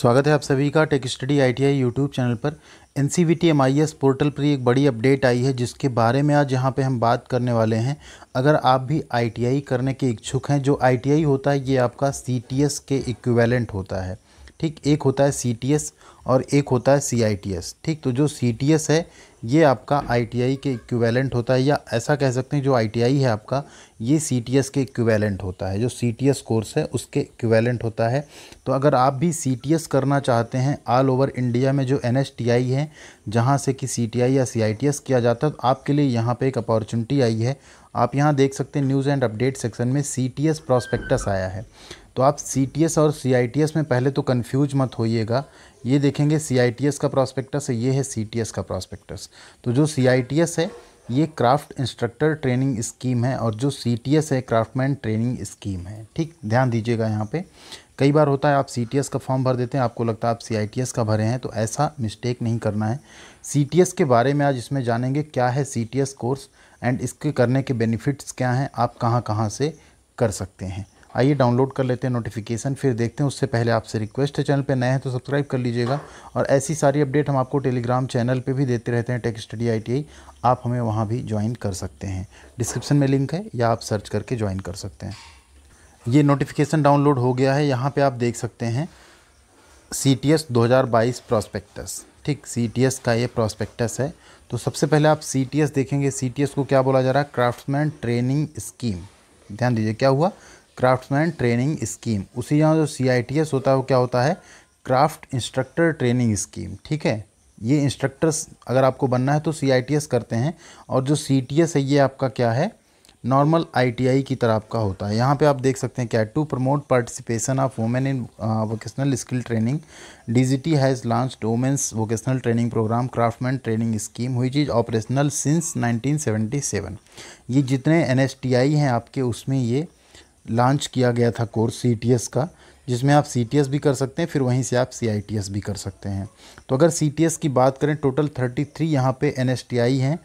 स्वागत है आप सभी का tech study ITI YouTube channel पर N C V T M I S portal पर एक बड़ी अपडेट आई है जिसके बारे में आज यहाँ पे हम बात करने वाले हैं अगर आप भी आई टी आई करने के इच्छुक हैं जो आई टी आई होता है ये आपका सी टी एस के इक्विवेलेंट होता है ठीक एक होता है सी और एक होता है सी ठीक तो जो सी है ये आपका आई के इक्वेलेंट होता है या ऐसा कह सकते हैं जो आई है आपका ये सी के इक्वेलेंट होता है जो सी कोर्स है उसके इक्वेलेंट होता है तो अगर आप भी सी करना चाहते हैं ऑल ओवर इंडिया में जो एन है जहाँ से कि सी या सी किया जाता है तो आपके लिए यहाँ पर एक अपॉर्चुनिटी आई है आप यहाँ देख सकते हैं न्यूज़ एंड अपडेट सेक्शन में सी टी एस आया है तो आप सी और सी में पहले तो कन्फ्यूज मत होइएगा ये देखेंगे सी का प्रॉस्पेक्टस है ये है सी का प्रॉस्पेक्टस तो जो सी है ये क्राफ्ट इंस्ट्रक्टर ट्रेनिंग स्कीम है और जो सी है क्राफ्टमैन ट्रेनिंग स्कीम है ठीक ध्यान दीजिएगा यहाँ पे कई बार होता है आप सी का फॉर्म भर देते हैं आपको लगता है आप सी का भरे हैं तो ऐसा मिस्टेक नहीं करना है सी के बारे में आज इसमें जानेंगे क्या है सी कोर्स एंड इसके करने के बेनिफिट्स क्या हैं आप कहाँ कहाँ से कर सकते हैं आइए डाउनलोड कर लेते हैं नोटिफिकेशन फिर देखते हैं उससे पहले आपसे रिक्वेस्ट है चैनल पर नए हैं तो सब्सक्राइब कर लीजिएगा और ऐसी सारी अपडेट हम आपको टेलीग्राम चैनल पर भी देते रहते हैं टेक स्टडी आई आप हमें वहाँ भी ज्वाइन कर सकते हैं डिस्क्रिप्शन में लिंक है या आप सर्च करके ज्वाइन कर सकते हैं ये नोटिफिकेशन डाउनलोड हो गया है यहाँ पे आप देख सकते हैं सी टी एस दो हज़ार बाईस प्रॉस्पेक्टस ठीक सी टी एस का ये प्रॉस्पेक्टस है तो सबसे पहले आप सी टी एस देखेंगे सी टी एस को क्या बोला जा रहा है क्राफ्ट्समैन ट्रेनिंग स्कीम ध्यान दीजिए क्या हुआ क्राफ्टमैन ट्रेनिंग स्कीम उसी यहाँ जो सी होता है वो क्या होता है क्राफ्ट इंस्ट्रक्टर ट्रेनिंग स्कीम ठीक है ये इंस्ट्रक्टर्स अगर आपको बनना है तो सी करते हैं और जो सी है ये आपका क्या है नॉर्मल आईटीआई की तरह आपका होता है यहाँ पे आप देख सकते हैं क्या to promote participation of women in vocational skill training DGT has launch women's vocational training programme craftsman training scheme हुई चीज़ ऑपरेशनल सिंस 1977 ये जितने एनएसटीआई हैं आपके उसमें ये लॉन्च किया गया था कोर्स सी का जिसमें आप सी भी कर सकते हैं फिर वहीं से आप सी भी कर सकते हैं तो अगर सी की बात करें टोटल 33 थ्री यहाँ पर एन हैं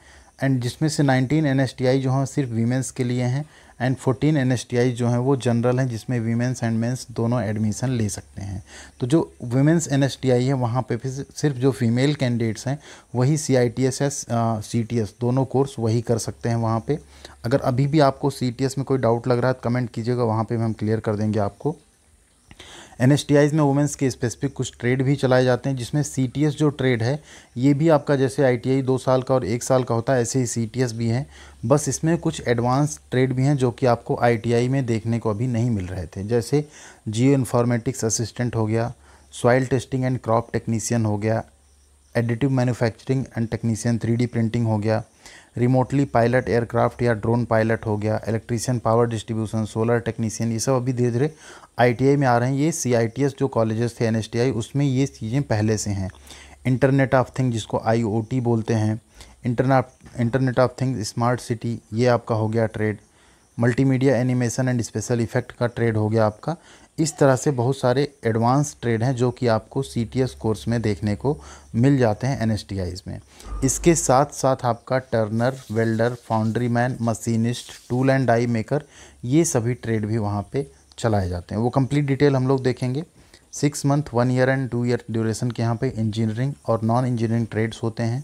एंड जिसमें से 19 एन जो हैं सिर्फ वीमेंस के लिए हैं एंड 14 एन जो हैं वो जनरल हैं जिसमें वीमेंस एंड मेंस दोनों एडमिशन ले सकते हैं तो जो वीमेंस एन है वहाँ पे फिर सिर्फ जो फीमेल कैंडिडेट्स हैं वही C I T S C T S दोनों कोर्स वही कर सकते हैं वहाँ पर अगर अभी भी आपको सी टी एस में कोई डाउट लग रहा है तो कमेंट कीजिएगा वहाँ पर हम क्लियर कर देंगे आपको एन में वुमेंस के स्पेसिफिक कुछ ट्रेड भी चलाए जाते हैं जिसमें सी जो ट्रेड है ये भी आपका जैसे आई दो साल का और एक साल का होता है ऐसे ही सी भी हैं बस इसमें कुछ एडवांस ट्रेड भी हैं जो कि आपको आई में देखने को अभी नहीं मिल रहे थे जैसे जियो इन्फॉर्मेटिक्स असिस्टेंट हो गया soil testing and crop technician हो गया additive manufacturing and technician three printing हो गया रिमोटली पायलट एयरक्राफ्ट या ड्रोन पायलट हो गया electrician power distribution solar technician ये सब अभी धीरे धीरे आई में आ रहे हैं ये सी जो कॉलेजेस थे एन उसमें ये चीज़ें पहले से हैं इंटरनेट ऑफ थिंग जिसको आई बोलते हैं internet internet of thing smart city ये आपका हो गया trade multimedia animation and special effect का ट्रेड हो गया आपका इस तरह से बहुत सारे एडवांस ट्रेड हैं जो कि आपको सी कोर्स में देखने को मिल जाते हैं एन में इसके साथ साथ आपका turner welder foundry man machinist tool and die maker ये सभी ट्रेड भी वहाँ पे चलाए जाते हैं वो कंप्लीट डिटेल हम लोग देखेंगे six month one year and two year duration के यहाँ पे इंजीनियरिंग और नॉन इंजीनियरिंग ट्रेड्स होते हैं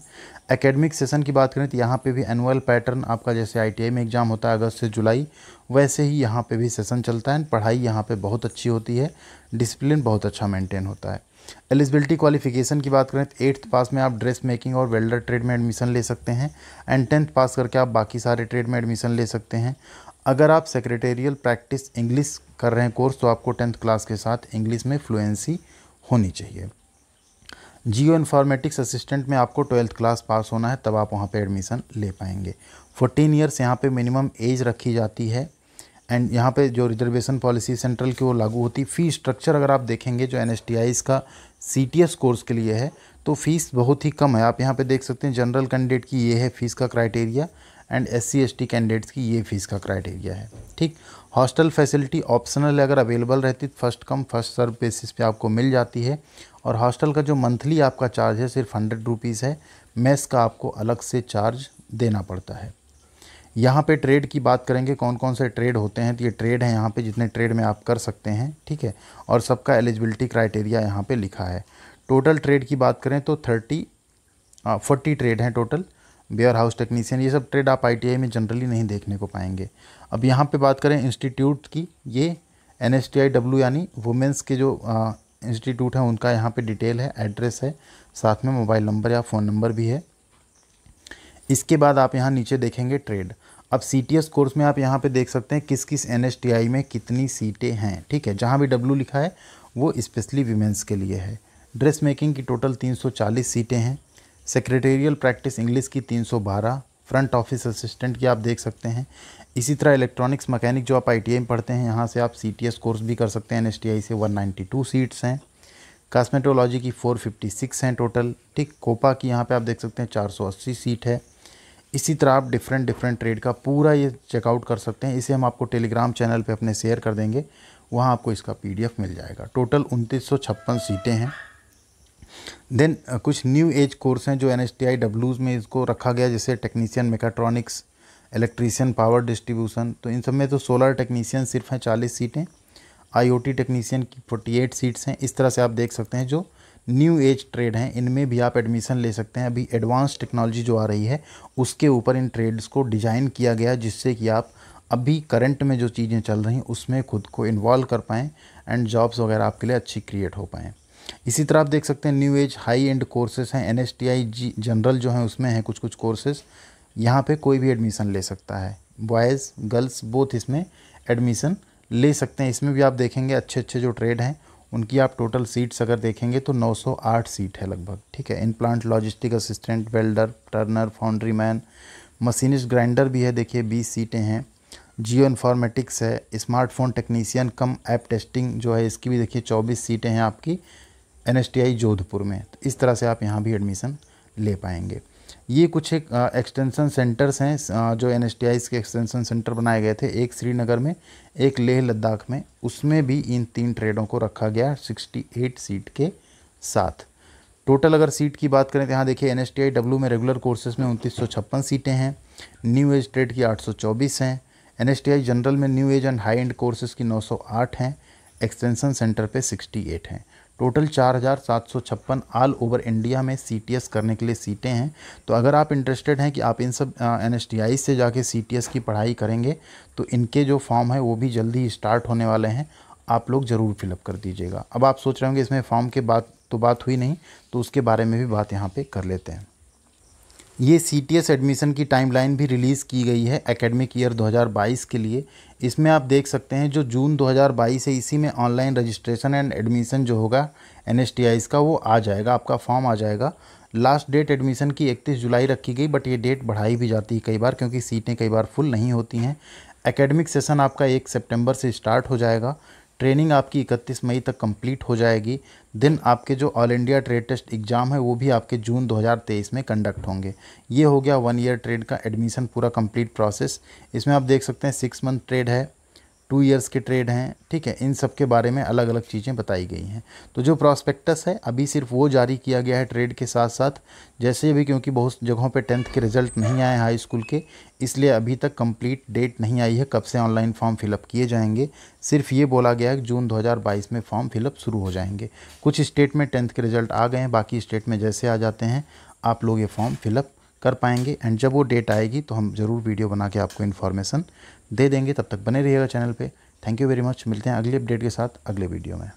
एकेडमिक सेशन की बात करें तो यहाँ पे भी एनुअल पैटर्न आपका जैसे आईटीआई में एग्ज़ाम होता है अगस्त से जुलाई वैसे ही यहाँ पे भी सेशन चलता है पढ़ाई यहाँ पे बहुत अच्छी होती है डिसिप्लिन बहुत अच्छा मेंटेन होता है एलिजिबिलिटी क्वालिफिकेशन की बात करें तो एट्थ पास में आप ड्रेस मेकिंग और वेल्डर ट्रेड में एडमिशन ले सकते हैं एंड टेंथ पास करके आप बाकी सारे ट्रेड में एडमिशन ले सकते हैं अगर आप सेक्रेटेरियल प्रैक्टिस इंग्लिश कर रहे हैं कोर्स तो आपको टेंथ क्लास के साथ इंग्लिश में फ्लुएंसी होनी चाहिए जियो इन्फॉर्मेटिक्स असिस्टेंट में आपको ट्वेल्थ क्लास पास होना है तब आप वहाँ पे एडमिशन ले पाएंगे फोर्टीन ईयर्स यहाँ पे मिनिमम एज रखी जाती है एंड यहाँ पे जो रिजर्वेशन पॉलिसी सेंट्रल की वो लागू होती फ़ी स्ट्रक्चर अगर आप देखेंगे जो एन का सी कोर्स के लिए है तो फ़ीस बहुत ही कम है आप यहाँ पर देख सकते हैं जनरल कैंडिडेट की ये है फ़ीस का criteria and S C S candidates की ये फ़ीस का क्राइटेरिया है ठीक हॉस्टल फैसिलिटी ऑप्शनल अगर अवेलेबल रहती तो first come first serve basis पे आपको मिल जाती है और हॉस्टल का जो मंथली आपका चार्ज है सिर्फ हंड्रेड रुपीज़ है मेस का आपको अलग से चार्ज देना पड़ता है यहाँ पे ट्रेड की बात करेंगे कौन कौन से ट्रेड होते हैं तो ये ट्रेड हैं यहाँ पे जितने ट्रेड में आप कर सकते हैं ठीक है और सबका एलिजिबिलिटी क्राइटेरिया यहाँ पे लिखा है टोटल ट्रेड की बात करें तो थर्टी फोर्टी ट्रेड हैं टोटल वेयर हाउस टेक्नीसियन ये सब ट्रेड आप आई में जनरली नहीं देखने को पाएंगे अब यहाँ पे बात करें इंस्टीट्यूट की ये N S T I W यानी वुमेंस के जो इंस्टीट्यूट है उनका यहाँ पे डिटेल है एड्रेस है साथ में मोबाइल नंबर या फ़ोन नंबर भी है इसके बाद आप यहाँ नीचे देखेंगे ट्रेड अब सी कोर्स में आप यहाँ पर देख सकते हैं किस किस एन में कितनी सीटें हैं ठीक है जहाँ भी डब्ल्यू लिखा है वो स्पेशली वीमेंस के लिए है ड्रेस मेकिंग की टोटल 340 सीटें हैं सेक्रेटेरियल प्रैक्टिस इंग्लिश की 312 फ्रंट ऑफिस असिस्टेंट की आप देख सकते हैं इसी तरह इलेक्ट्रॉनिक्स मैकेनिक जो आप आई में पढ़ते हैं यहाँ से आप सी कोर्स भी कर सकते हैं एन से 192 सीट्स हैं कास्मेटोलॉजी की 456 हैं टोटल ठीक कोपा की यहाँ पे आप देख सकते हैं 480 सीट है इसी तरह आप डिफरेंट डिफरेंट ट्रेड का पूरा ये चेकआउट कर सकते हैं इसे हम आपको टेलीग्राम चैनल पे अपने शेयर कर देंगे वहाँ आपको इसका पीडीएफ मिल जाएगा टोटल उनतीस सीटें हैं देन uh, कुछ न्यू एज कोर्स हैं जो एन एस में इसको रखा गया जैसे technician mechatronics electrician power distribution तो इन सब में तो सोलर टेक्नीसियन सिर्फ हैं चालीस सीटें आईओटी टेक्नीसियन की फोर्टी एट सीट्स हैं इस तरह से आप देख सकते हैं जो न्यू एज ट्रेड हैं इनमें भी आप एडमिशन ले सकते हैं अभी एडवांस टेक्नोलॉजी जो आ रही है उसके ऊपर इन ट्रेड्स को डिज़ाइन किया गया जिससे कि आप अभी करंट में जो चीज़ें चल रही हैं उसमें खुद को इन्वॉल्व कर पाएँ एंड जॉब्स वगैरह आपके लिए अच्छी क्रिएट हो पाएँ इसी तरह आप देख सकते हैं new age high end courses हैं N S T I G general जो हैं उसमें हैं कुछ कुछ कोर्सेज यहाँ पे कोई भी एडमिशन ले सकता है बॉयज़ गर्ल्स बोथ इसमें एडमिशन ले सकते हैं इसमें भी आप देखेंगे अच्छे अच्छे जो ट्रेड हैं उनकी आप टोटल सीट्स अगर देखेंगे तो 908 सीट है लगभग ठीक है in plant logistic assistant welder turner foundry man machinist grinder भी है देखिए 20 सीटें हैं जियो इन्फॉर्मेटिक्स है smartphone technician cum app testing जो है इसकी भी देखिए 24 सीटें हैं आपकी एन जोधपुर में तो इस तरह से आप यहाँ भी एडमिशन ले पाएंगे ये कुछ एक एक्सटेंशन सेंटर्स हैं जो एन के एक्सटेंशन सेंटर बनाए गए थे एक श्रीनगर में एक लेह लद्दाख में उसमें भी इन तीन ट्रेडों को रखा गया 68 सीट के साथ टोटल अगर सीट की बात करें तो यहाँ देखिए एन डब्ल्यू में रेगुलर कोर्सेज में उनतीस सीटें हैं न्यू एज ट्रेड की 824 हैं एन जनरल में new age and high end courses की 908 हैं एक्सटेंशन सेंटर पे 68 हैं टोटल चार हज़ार सात सौ छप्पन ऑल ओवर इंडिया में सी करने के लिए सीटें हैं तो अगर आप इंटरेस्टेड हैं कि आप इन सब एन से जाके सी की पढ़ाई करेंगे तो इनके जो फॉर्म है वो भी जल्दी स्टार्ट होने वाले हैं आप लोग ज़रूर फिलअप कर दीजिएगा अब आप सोच रहे होंगे इसमें फॉर्म के बाद तो बात हुई नहीं तो उसके बारे में भी बात यहाँ पर कर लेते हैं ये सी टी एस एडमिशन की टाइमलाइन भी रिलीज़ की गई है एकेडमिक ईयर 2022 के लिए इसमें आप देख सकते हैं जो जून 2022 है इसी में ऑनलाइन रजिस्ट्रेशन एंड एडमिशन जो होगा एन का वो आ जाएगा आपका फॉर्म आ जाएगा लास्ट डेट एडमिशन की 31 जुलाई रखी गई बट ये डेट बढ़ाई भी जाती है कई बार क्योंकि सीटें कई बार फुल नहीं होती हैं एकेडमिक सेसन आपका एक सेप्टेम्बर से स्टार्ट हो जाएगा ट्रेनिंग आपकी 31 मई तक कंप्लीट हो जाएगी दिन आपके जो all India trade test exam है वो भी आपके जून 2023 में कंडक्ट होंगे ये हो गया वन ईयर ट्रेड का एडमिशन पूरा कंप्लीट प्रोसेस इसमें आप देख सकते हैं सिक्स मंथ ट्रेड है टू ईयर्स के ट्रेड हैं ठीक है इन सब के बारे में अलग अलग चीज़ें बताई गई हैं तो जो प्रॉस्पेक्टस है अभी सिर्फ वो जारी किया गया है ट्रेड के साथ साथ जैसे भी क्योंकि बहुत जगहों पे टेंथ के रिजल्ट नहीं आए हाई स्कूल के इसलिए अभी तक कंप्लीट डेट नहीं आई है कब से ऑनलाइन फॉर्म फिलअप किए जाएंगे सिर्फ ये बोला गया है कि जून दो में फॉर्म फिलअप शुरू हो जाएंगे कुछ स्टेट में टेंथ के रिजल्ट आ गए हैं बाकी स्टेट में जैसे आ जाते हैं आप लोग ये फॉर्म फिलअप कर पाएंगे एंड जब वो डेट आएगी तो हम ज़रूर वीडियो बना के आपको इन्फॉर्मेशन दे देंगे तब तक बने रहिएगा चैनल पे थैंक यू वेरी मच मिलते हैं अगली अपडेट के साथ अगले वीडियो में